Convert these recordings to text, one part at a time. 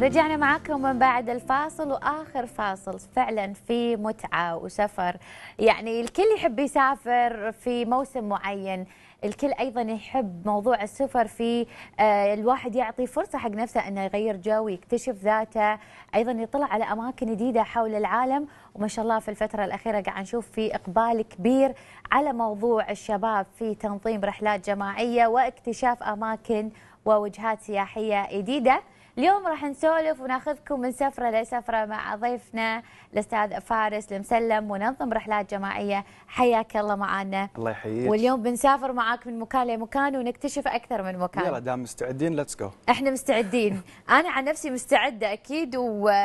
رجعنا معكم من بعد الفاصل واخر فاصل فعلا في متعه وسفر يعني الكل يحب يسافر في موسم معين الكل ايضا يحب موضوع السفر في آه، الواحد يعطي فرصه حق نفسه انه يغير جو يكتشف ذاته ايضا يطلع على اماكن جديده حول العالم وما شاء الله في الفتره الاخيره قاعد نشوف في اقبال كبير على موضوع الشباب في تنظيم رحلات جماعيه واكتشاف اماكن ووجهات سياحيه جديده اليوم راح نسولف وناخذكم من سفرة لسفرة مع ضيفنا الأستاذ فارس المسلم منظم رحلات جماعية حياك الله معنا الله يحييك واليوم بنسافر معاك من مكان لمكان ونكتشف أكثر من مكان يلا دام مستعدين ليتس جو احنا مستعدين أنا عن نفسي مستعدة أكيد ومنو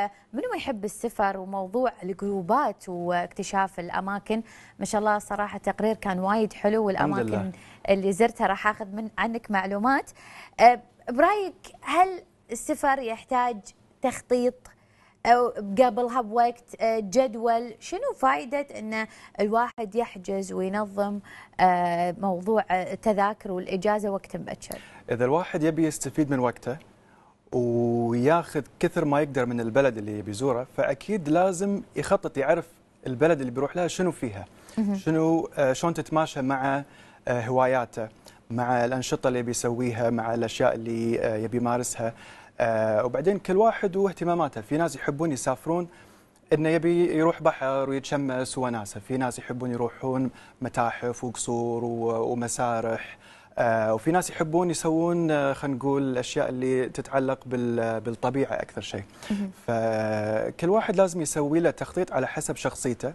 ما يحب السفر وموضوع الجروبات واكتشاف الأماكن ما شاء الله صراحة التقرير كان وايد حلو والأماكن اللي زرتها راح أخذ من عنك معلومات أه، برايك هل السفر يحتاج تخطيط أو قبلها بوقت آه، جدول شنو فائدة أن الواحد يحجز وينظم آه، موضوع آه، التذاكر والإجازة وقت مبكر إذا الواحد يبي يستفيد من وقته وياخذ كثر ما يقدر من البلد اللي بيزوره فأكيد لازم يخطط يعرف البلد اللي بيروح لها شنو فيها شنو شلون تتماشى مع هواياته مع الانشطه اللي بيسويها مع الاشياء اللي آه، يبي يمارسها آه، وبعدين كل واحد واهتماماته في ناس يحبون يسافرون انه يبي يروح بحر ويتشمس وناسه في ناس يحبون يروحون متاحف وقصور ومسارح آه، وفي ناس يحبون يسوون خلينا نقول الاشياء اللي تتعلق بالطبيعه اكثر شيء فكل واحد لازم يسوي له تخطيط على حسب شخصيته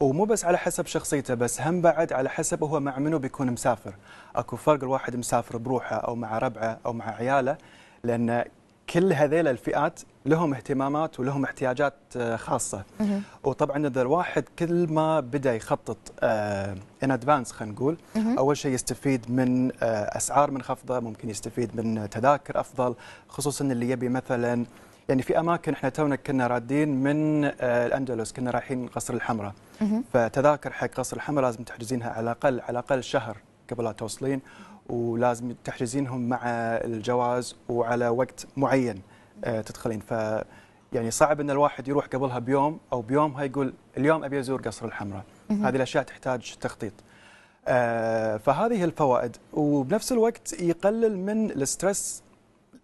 ومو بس على حسب شخصيته بس هم بعد على حسب هو مع منو بيكون مسافر اكو فرق الواحد مسافر بروحه او مع ربعه او مع عياله لان كل هذيل الفئات لهم اهتمامات ولهم احتياجات آه، خاصه وطبعا اذا الواحد كل ما بدا يخطط ان آه، ادفانس خلينا نقول اول شيء يستفيد من آه، اسعار منخفضه ممكن يستفيد من تذاكر افضل خصوصا اللي يبي مثلا يعني في اماكن احنا تونا كنا رادين من الاندلس كنا رايحين قصر الحمراء فتذاكر حق قصر الحمى لازم تحجزينها على الاقل على الاقل شهر قبل لا توصلين ولازم تحجزينهم مع الجواز وعلى وقت معين آه، تدخلين ف يعني صعب ان الواحد يروح قبلها بيوم او بيومها يقول اليوم ابي ازور قصر الحمراء هذه الاشياء تحتاج تخطيط آه، فهذه الفوائد وبنفس الوقت يقلل من الاسترس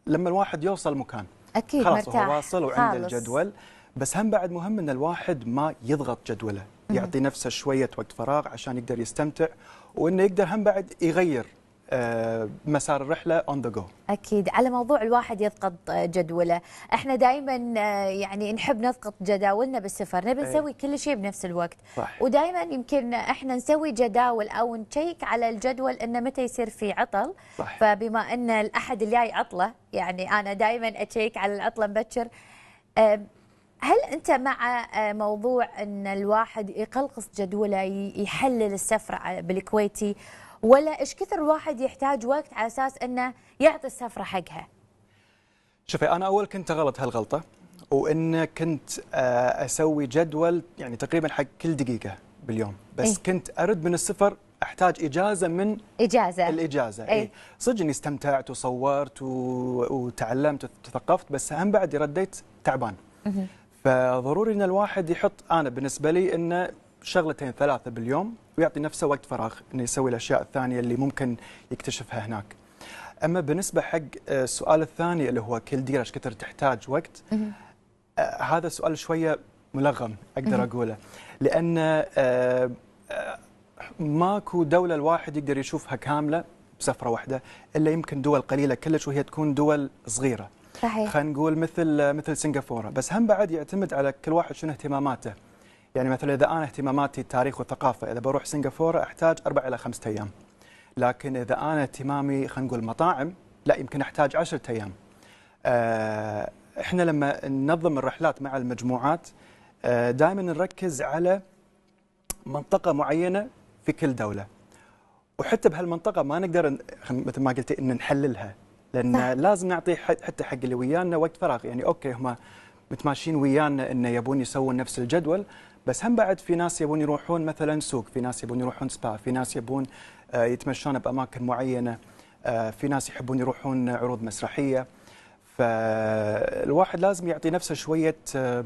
لما الواحد يوصل مكان اكيد خلاص مرتاح. هو واصل وعنده الجدول بس هم بعد مهم ان الواحد ما يضغط جدوله يعطي نفسه شويه وقت فراغ عشان يقدر يستمتع وانه يقدر هم بعد يغير آه، مسار الرحله اون ذا جو اكيد على موضوع الواحد يضغط آه، جدوله احنا دائما آه، يعني نحب نضغط جداولنا بالسفر نبي إيه. نسوي أيه. كل شيء بنفس الوقت صح. ودائما يمكن احنا نسوي جداول او نشيك على الجدول انه متى يصير في عطل صح. فبما ان الاحد الجاي عطله يعني انا دائما اشيك على العطله مبكر هل انت مع آه، موضوع ان الواحد يقلقص جدوله يحلل السفره آه، بالكويتي ولا ايش كثر الواحد يحتاج وقت على اساس انه يعطي السفره حقها؟ شوفي انا اول كنت غلط هالغلطه وان كنت آه، اسوي جدول يعني تقريبا حق كل دقيقه باليوم بس إيه؟ كنت ارد من السفر احتاج اجازه من اجازه الاجازه اي إيه؟ صدق اني استمتعت وصورت وتعلمت وتثقفت بس هم بعد رديت تعبان فضروري ان الواحد يحط انا بالنسبه لي انه شغلتين ثلاثه باليوم ويعطي نفسه وقت فراغ انه يسوي الاشياء الثانيه اللي ممكن يكتشفها هناك. اما بالنسبه حق آه، السؤال الثاني اللي هو كل ديره ايش كثر تحتاج وقت آه هذا سؤال شويه ملغم اقدر اقوله لان آه،, آه ماكو دوله الواحد يقدر يشوفها كامله بسفره واحده الا يمكن دول قليله كلش وهي تكون دول صغيره. صحيح خلينا نقول مثل مثل سنغافوره بس هم بعد يعتمد على كل واحد شنو اهتماماته يعني مثلا اذا انا اهتماماتي التاريخ والثقافه اذا بروح سنغافوره احتاج اربع الى خمسة ايام لكن اذا انا اهتمامي خلينا نقول مطاعم لا يمكن احتاج 10 ايام آه، احنا لما ننظم الرحلات مع المجموعات آه، دائما نركز على منطقه معينه في كل دوله وحتى بهالمنطقه ما نقدر مثل ما قلتي ان نحللها لان صح. لازم نعطي حتى حق اللي ويانا وقت فراغ يعني اوكي هم متماشين ويانا انه يبون يسوون نفس الجدول بس هم بعد في ناس يبون يروحون مثلا سوق في ناس يبون يروحون سبا في ناس يبون آه، يتمشون باماكن معينه آه، في ناس يحبون يروحون عروض مسرحيه فالواحد لازم يعطي نفسه شويه آه،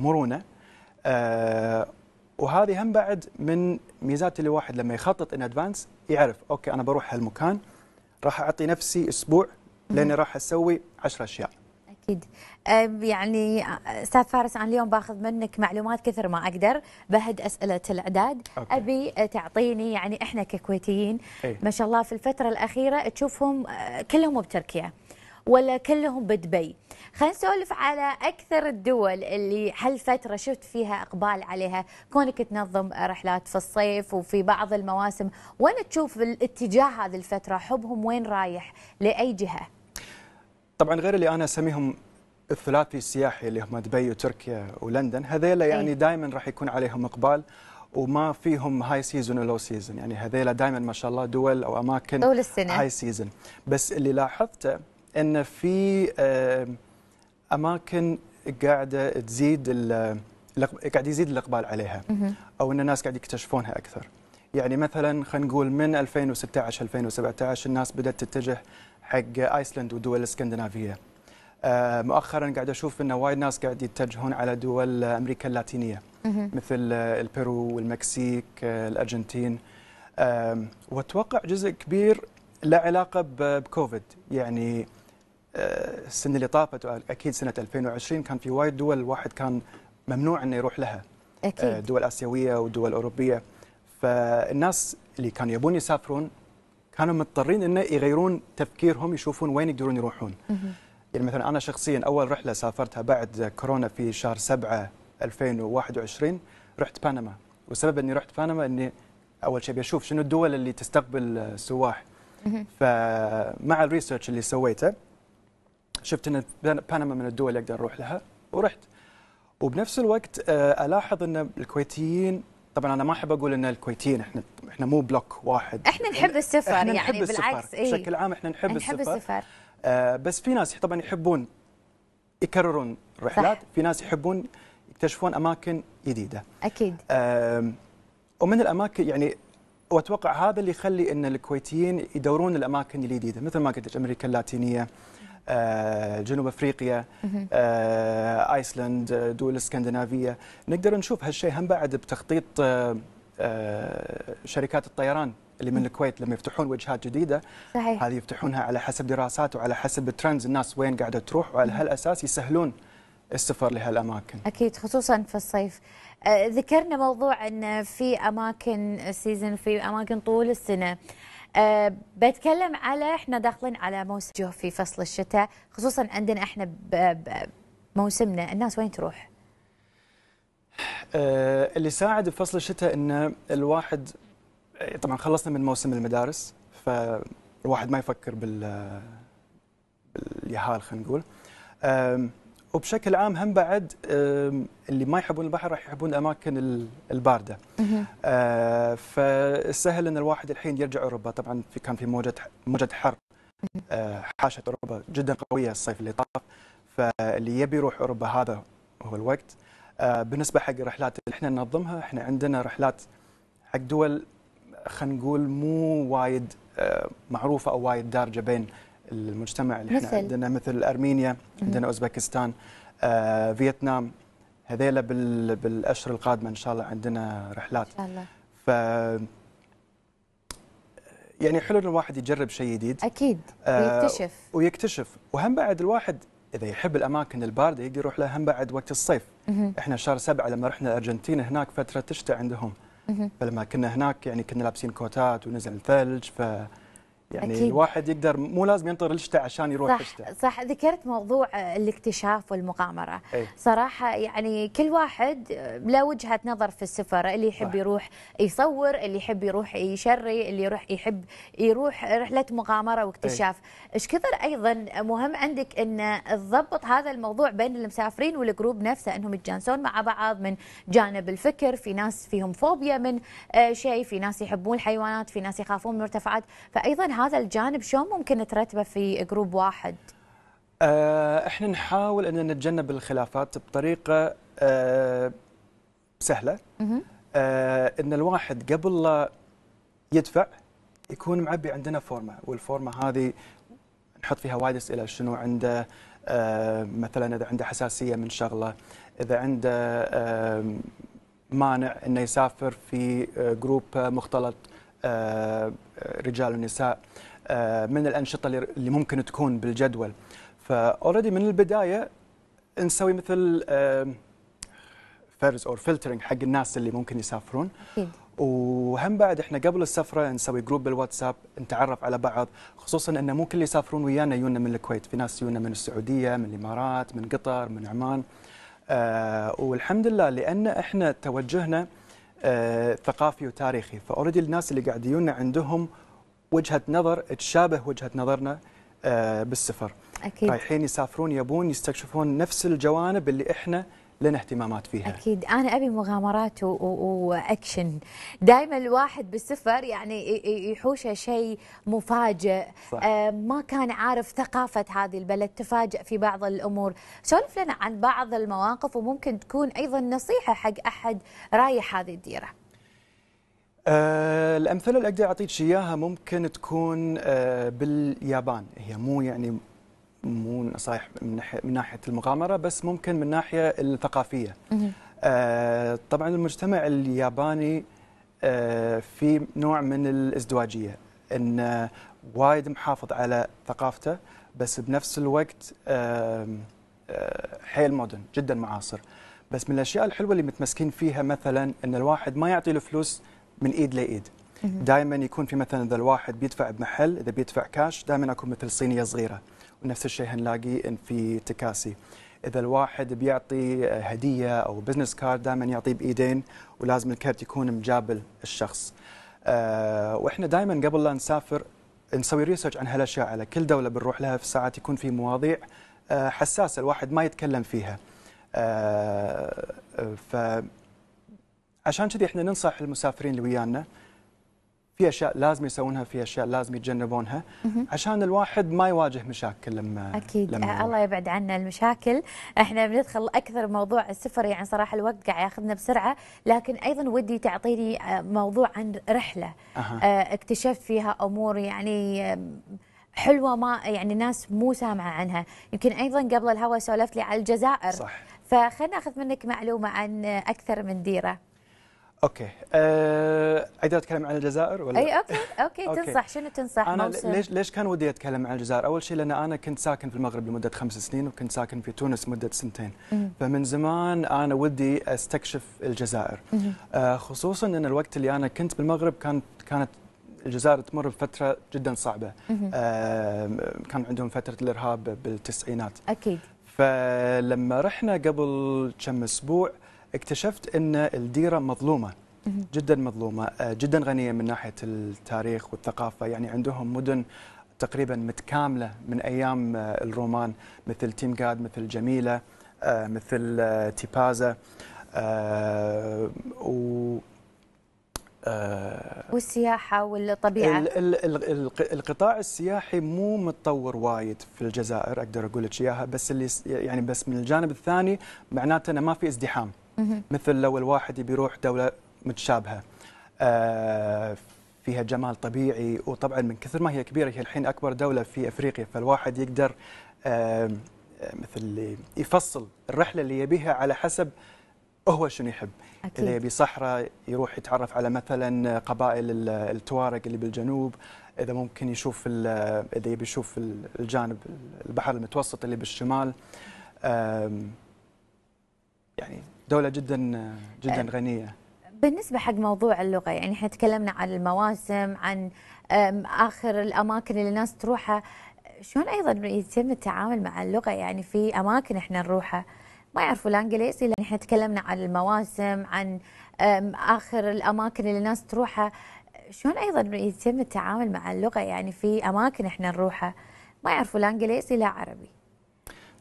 مرونه وهذه هم بعد من ميزات اللي الواحد لما يخطط ان ادفانس يعرف اوكي انا بروح هالمكان راح اعطي نفسي اسبوع لاني راح اسوي 10 اشياء اكيد يعني استاذ فارس انا اليوم باخذ منك معلومات كثر ما اقدر بهد اسئله الاعداد أوكي. ابي تعطيني يعني احنا ككويتيين ايه؟ ما شاء الله في الفتره الاخيره تشوفهم أه، كلهم بتركيا ولا كلهم بدبي خلينا نسولف على اكثر الدول اللي هالفتره شفت فيها اقبال عليها كونك تنظم رحلات في الصيف وفي بعض المواسم وين تشوف الاتجاه هذه الفتره حبهم وين رايح لاي جهه طبعا غير اللي انا اسميهم الثلاثي السياحي اللي هم دبي وتركيا ولندن هذيلا إيه. يعني دائما راح يكون عليهم اقبال وما فيهم هاي سيزون ولو سيزون يعني هذيلا دائما ما شاء الله دول او اماكن طول السنه هاي سيزون بس اللي لاحظته ان في آه، اماكن قاعده تزيد قاعد يزيد الاقبال عليها او ان الناس قاعد يكتشفونها اكثر. يعني مثلا خلينا نقول من 2016 2017 الناس بدات تتجه حق ايسلند والدول الاسكندنافيه. آه، مؤخرا قاعد اشوف انه وايد ناس قاعد يتجهون على دول امريكا اللاتينيه مثل آه، البيرو والمكسيك الارجنتين واتوقع جزء كبير له علاقه بكوفيد يعني آه، السنه اللي طافت اكيد سنه 2020 كان في وايد دول الواحد كان ممنوع انه يروح لها أكيد. آه، دول اسيويه ودول اوروبيه فالناس اللي كانوا يبون يسافرون كانوا مضطرين انه يغيرون تفكيرهم يشوفون وين يقدرون يروحون يعني مثلا انا شخصيا اول رحله سافرتها بعد كورونا في شهر 7 2021 رحت بنما والسبب اني رحت بنما اني اول شيء بشوف شنو الدول اللي تستقبل السواح فمع الريسيرش اللي سويته شفت ان بنما من الدول اللي اقدر اروح لها ورحت وبنفس الوقت آه، الاحظ ان الكويتيين طبعا انا ما احب اقول ان الكويتيين احنا احنا مو بلوك واحد احنا نحب السفر احنا يعني نحب بالعكس السفر. إيه. بشكل عام احنا نحب, نحب السفر, السفر. آه بس في ناس طبعا يحبون يكررون رحلات صح. في ناس يحبون يكتشفون اماكن جديده اكيد آه ومن الاماكن يعني واتوقع هذا اللي يخلي ان الكويتيين يدورون الاماكن الجديده مثل ما قلت امريكا اللاتينيه آه، جنوب افريقيا آه، ايسلند آه، دول اسكندنافيه نقدر نشوف هالشيء هم بعد بتخطيط شركات الطيران اللي من الكويت لما يفتحون وجهات جديده صحيح. هذه يفتحونها على حسب دراسات وعلى حسب الترندز الناس وين قاعده تروح وعلى هالاساس يسهلون السفر لهالاماكن اكيد خصوصا في الصيف ذكرنا موضوع ان في اماكن سيزن في اماكن طول السنه آه، بتكلم على احنا داخلين على موسم في فصل الشتاء خصوصا عندنا احنا بموسمنا الناس وين تروح؟ أه اللي ساعد بفصل الشتاء انه الواحد طبعا خلصنا من موسم المدارس فالواحد ما يفكر بال باليهال خلينا نقول وبشكل عام هم بعد اللي ما يحبون البحر راح يحبون الاماكن البارده. آه، فسهل ان الواحد الحين يرجع اوروبا، طبعا في كان في موجه موجه حر آه، حاشت اوروبا جدا قويه الصيف اللي طاف، فاللي يبي يروح اوروبا هذا هو الوقت. آه، بالنسبه حق الرحلات اللي احنا ننظمها، احنا عندنا رحلات حق دول خلينا نقول مو وايد معروفه او وايد دارجه بين المجتمع اللي احنا عندنا مثل ارمينيا عندنا اوزبكستان آه، فيتنام هذيلا بال... بالاشهر القادمه ان شاء الله عندنا رحلات ان شاء الله ف يعني حلو ان الواحد يجرب شيء جديد اكيد آه، ويكتشف آه ويكتشف وهم بعد الواحد اذا يحب الاماكن البارده يقدر يروح لها هم بعد وقت الصيف مه. احنا شهر سبعة لما رحنا الارجنتين هناك فتره تشتى عندهم مه. فلما كنا هناك يعني كنا لابسين كوتات ونزل الثلج ف يعني أكيد. الواحد يقدر مو لازم ينطر الشتاء عشان يروح صح الشتاء صح ذكرت موضوع الاكتشاف والمغامره أي. صراحه يعني كل واحد له وجهه نظر في السفر اللي يحب صح. يروح يصور اللي يحب يروح يشري اللي يروح يحب يروح رحله مغامره واكتشاف ايش كثر ايضا مهم عندك ان تضبط هذا الموضوع بين المسافرين والجروب نفسه انهم يتجانسون مع بعض من جانب الفكر في ناس فيهم فوبيا من آه، شيء في ناس يحبون الحيوانات في ناس يخافون من المرتفعات فايضا هذا الجانب شلون ممكن ترتبه في جروب واحد؟ آه، احنا نحاول ان نتجنب الخلافات بطريقه آه، سهله آه، ان الواحد قبل لا يدفع يكون معبي عندنا فورمه والفورمه هذه نحط فيها وايد اسئله شنو عنده مثلا اذا عنده حساسيه من شغله اذا عنده مانع انه يسافر في جروب مختلط آه، رجال ونساء آه، من الانشطه اللي ممكن تكون بالجدول فاوريدي من البدايه نسوي مثل فرز او فلترنج حق الناس اللي ممكن يسافرون وهم بعد احنا قبل السفره نسوي جروب بالواتساب نتعرف على بعض خصوصا انه مو كل اللي يسافرون ويانا يونا من الكويت في ناس يونا من السعوديه من الامارات من قطر من عمان آه والحمد لله لان احنا توجهنا آه، ثقافي وتاريخي فاوريدي الناس اللي قاعد يجونا عندهم وجهه نظر تشابه وجهه نظرنا آه، بالسفر أكيد. رايحين يسافرون يبون يستكشفون نفس الجوانب اللي احنا لنا اهتمامات فيها اكيد انا ابي مغامرات واكشن دائما الواحد بالسفر يعني يحوشه شيء مفاجئ صح. آه، ما كان عارف ثقافه هذه البلد تفاجئ في بعض الامور سولف لنا عن بعض المواقف وممكن تكون ايضا نصيحه حق احد رايح هذه الديره آه الامثله اللي اقدر اعطيك اياها ممكن تكون آه باليابان هي مو يعني مو نصايح من ناحيه من ناحيه المغامره بس ممكن من الناحيه الثقافيه آه طبعا المجتمع الياباني آه في نوع من الازدواجيه ان وايد محافظ على ثقافته بس بنفس الوقت آه، حيل مودن جدا معاصر بس من الاشياء الحلوه اللي متمسكين فيها مثلا ان الواحد ما يعطي الفلوس من ايد لايد دائما يكون في مثلا اذا الواحد بيدفع بمحل اذا بيدفع كاش دائما اكون مثل صينيه صغيره نفس الشيء هنلاقيه في تكاسي اذا الواحد بيعطي هديه او بزنس كارد دائما يعطيه بايدين ولازم الكرت يكون مجابل الشخص أه واحنا دائما قبل لا نسافر نسوي ريسيرش عن هالاشياء على كل دوله بنروح لها في ساعات يكون في مواضيع آه، حساسه الواحد ما يتكلم فيها آه،, أه ف عشان كذي احنا ننصح المسافرين اللي ويانا في اشياء لازم يسوونها في اشياء لازم يتجنبونها عشان الواحد ما يواجه مشاكل لما اكيد لما الله يبعد عنا المشاكل احنا بندخل اكثر موضوع السفر يعني صراحه الوقت قاعد ياخذنا بسرعه لكن ايضا ودي تعطيني آه، موضوع عن رحله أه. اكتشفت فيها امور يعني حلوه ما يعني ناس مو سامعه عنها يمكن ايضا قبل الهوا سولفت لي على الجزائر صح فخلنا ناخذ منك معلومه عن اكثر من ديره اوكي أه... اقدر اتكلم عن الجزائر ولا اي اوكي اوكي, تنصح شنو تنصح انا موسم؟ ليش ليش كان ودي اتكلم عن الجزائر؟ اول شيء لان انا كنت ساكن في المغرب لمده خمس سنين وكنت ساكن في تونس مده سنتين مم. فمن زمان انا ودي استكشف الجزائر آه خصوصا ان الوقت اللي انا كنت بالمغرب كانت كانت الجزائر تمر بفتره جدا صعبه آه كان عندهم فتره الارهاب بالتسعينات اكيد فلما رحنا قبل كم اسبوع اكتشفت ان الديره مظلومه جدا مظلومه آه، جدا غنيه من ناحيه التاريخ والثقافه يعني عندهم مدن تقريبا متكامله من ايام آه، الرومان مثل تيمغاد مثل جميله آه، مثل تيبازا و والسياحة والطبيعة ال ال القطاع السياحي مو متطور وايد في الجزائر أقدر أقول لك إياها بس اللي يعني بس من الجانب الثاني معناته أنه ما في ازدحام مثل لو الواحد بيروح دوله متشابهه آه، فيها جمال طبيعي وطبعا من كثر ما هي كبيره هي الحين اكبر دوله في افريقيا فالواحد يقدر آه، مثل يفصل الرحله اللي يبيها على حسب هو شنو يحب أكيد. اللي يبي صحراء يروح يتعرف على مثلا قبائل التوارق اللي بالجنوب اذا ممكن يشوف اذا يبي يشوف الجانب البحر المتوسط اللي بالشمال يعني دولة جدا جدا آه. غنية بالنسبة حق موضوع اللغة يعني احنا تكلمنا عن المواسم عن آخر الأماكن اللي الناس تروحها شلون أيضا يتم التعامل مع اللغة يعني في أماكن احنا نروحها ما يعرفوا الانجليزي لان احنا تكلمنا عن المواسم عن اخر الاماكن اللي الناس تروحها شلون ايضا يتم التعامل مع اللغه يعني في اماكن احنا نروحها ما يعرفوا لا انجليزي لا عربي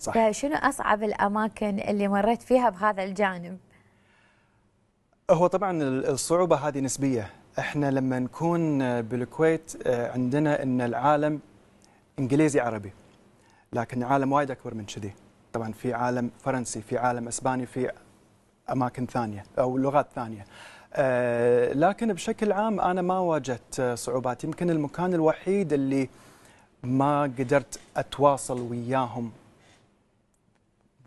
صح يعني شنو اصعب الاماكن اللي مريت فيها بهذا الجانب؟ هو طبعا الصعوبه هذه نسبيه، احنا لما نكون بالكويت آه، عندنا ان العالم انجليزي عربي لكن عالم وايد اكبر من كذي، طبعا في عالم فرنسي، في عالم اسباني، في اماكن ثانيه او لغات ثانيه. أه لكن بشكل عام انا ما واجهت صعوبات، يمكن المكان الوحيد اللي ما قدرت اتواصل وياهم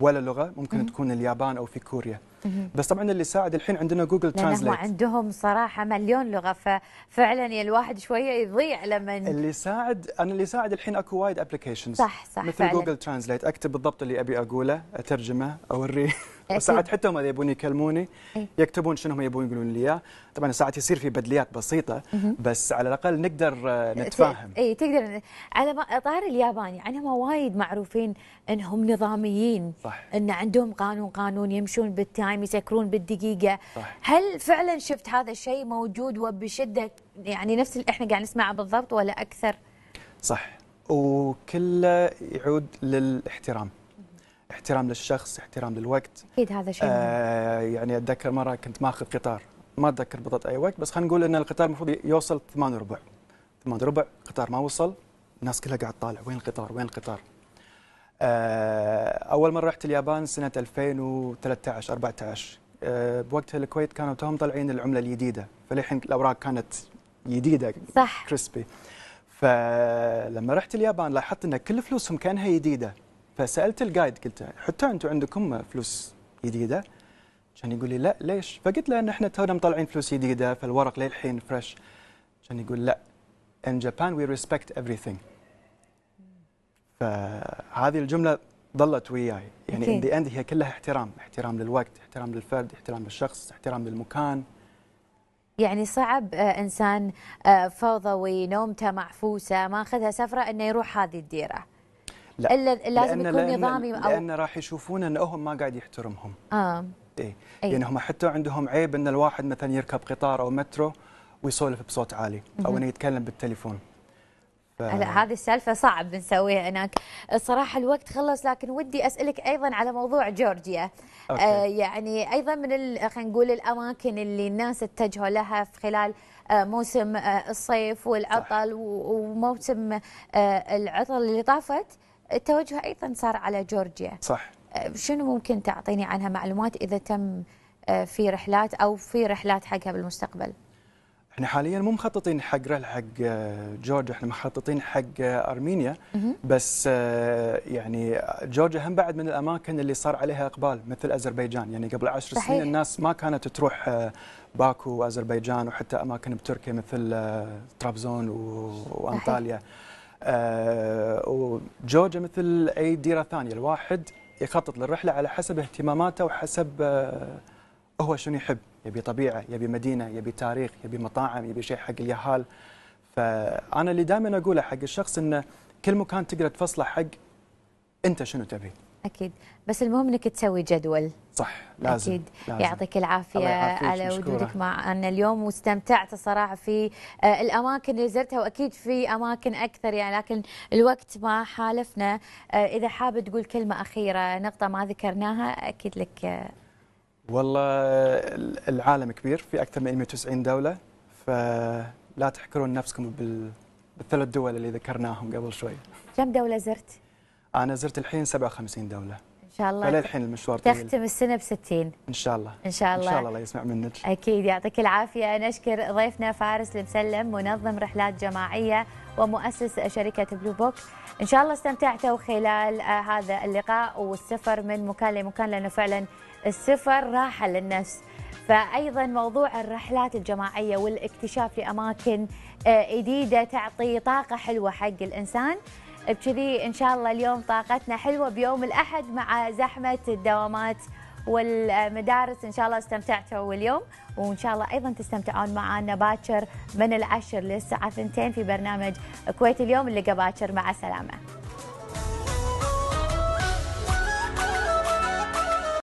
ولا لغه ممكن مم. تكون اليابان او في كوريا مم. بس طبعا اللي ساعد الحين عندنا جوجل ترانزليت عندهم صراحه مليون لغه ففعلا يا الواحد شويه يضيع لما اللي ساعد انا اللي ساعد الحين اكو وايد ابلكيشنز صح صح مثل فعلا. جوجل ترانزليت اكتب بالضبط اللي ابي اقوله اترجمه اوريه ساعات حتى هم يبون يكلموني يكتبون شنو هم يبون يقولون لي اياه طبعا ساعات يصير في بدليات بسيطه بس على الاقل نقدر آه، نتفاهم اي تقدر على طار الياباني يعني هم وايد معروفين انهم نظاميين صح ان عندهم قانون قانون يمشون بالتايم يسكرون بالدقيقه صح. هل فعلا شفت هذا الشيء موجود وبشده يعني نفس اللي احنا قاعد نسمعه بالضبط ولا اكثر صح وكله يعود للاحترام احترام للشخص احترام للوقت اكيد هذا شيء آه يعني اتذكر مره كنت ماخذ قطار ما اتذكر بالضبط اي وقت بس خلينا نقول ان القطار المفروض يوصل 8 ربع 8 ربع القطار ما وصل الناس كلها قاعد تطالع وين القطار وين القطار آه اول مره رحت اليابان سنه 2013 14 آه بوقتها الكويت كانوا توهم طالعين العمله الجديده فللحين الاوراق كانت جديده صح كريسبي فلما رحت اليابان لاحظت ان كل فلوسهم كانها جديده فسالت الجايد قلت حتى انتم عندكم فلوس جديده كان يقول لي لا ليش فقلت له ان احنا تونا مطلعين فلوس جديده فالورق للحين فريش كان يقول لا جابان وي ريسبكت ايفري everything فهذه الجمله ظلت وياي يعني ان ذا اند هي كلها احترام احترام للوقت احترام للفرد احترام للشخص احترام للمكان يعني صعب آه، انسان آه، فوضوي نومته معفوسه ماخذها سفره انه يروح هذه الديره لا لازم لأن يكون نظامي لأن, أو لأن راح يشوفون أنهم ما قاعد يحترمهم آه. إيه؟ أي. يعني هم حتى عندهم عيب أن الواحد مثلا يركب قطار أو مترو ويسولف بصوت عالي أو أنه يتكلم بالتليفون ف... هلا هذه السالفه صعب نسويها هناك الصراحه الوقت خلص لكن ودي اسالك ايضا على موضوع جورجيا أوكي. آه يعني ايضا من خلينا نقول الاماكن اللي الناس اتجهوا لها في خلال آه، موسم آه، الصيف والعطل صح. وموسم آه، العطل اللي طافت التوجه ايضا صار على جورجيا صح أه، شنو ممكن تعطيني عنها معلومات اذا تم أه، في رحلات او في رحلات حقها بالمستقبل احنا حاليا مو مخططين حق رحله حق أه، جورجيا احنا مخططين حق ارمينيا بس يعني جورجيا هم بعد من الاماكن اللي صار عليها اقبال مثل اذربيجان يعني قبل عشر صحيح. سنين الناس ما كانت تروح باكو واذربيجان وحتى اماكن بتركيا مثل طرابزون وانطاليا صحيح. آه، وجوجا مثل اي ديره ثانيه الواحد يخطط للرحله على حسب اهتماماته وحسب آه، هو شنو يحب يبي طبيعه يبي مدينه يبي تاريخ يبي مطاعم يبي شيء حق اليهال فانا اللي دائما اقوله حق الشخص انه كل مكان تقدر تفصله حق انت شنو تبي اكيد بس المهم انك تسوي جدول صح لازم اكيد لازم. يعطيك العافيه على وجودك معنا اليوم واستمتعت الصراحه في آه، الاماكن اللي زرتها واكيد في اماكن اكثر يعني لكن الوقت ما حالفنا آه، اذا حاب تقول كلمه اخيره نقطه ما ذكرناها اكيد لك آه. والله العالم كبير في اكثر من 190 دوله فلا تحكرون نفسكم بالثلاث دول اللي ذكرناهم قبل شوي كم دوله زرت انا زرت الحين 57 دوله ان شاء الله فللحين المشوار طويل تختم السنه ب 60 ان شاء الله ان شاء الله ان شاء الله الله يسمع منك اكيد يعطيك العافيه نشكر ضيفنا فارس المسلم منظم رحلات جماعيه ومؤسس شركه بلو بوك ان شاء الله استمتعتوا خلال آه، هذا اللقاء والسفر من مكان لمكان لانه فعلا السفر راحه للنفس فايضا موضوع الرحلات الجماعيه والاكتشاف لاماكن آه، جديده تعطي طاقه حلوه حق الانسان بكذي إن شاء الله اليوم طاقتنا حلوة بيوم الأحد مع زحمة الدوامات والمدارس إن شاء الله استمتعتوا اليوم وإن شاء الله أيضا تستمتعون معنا باكر من العشر للساعة 2 في برنامج كويت اليوم اللي باكر مع السلامة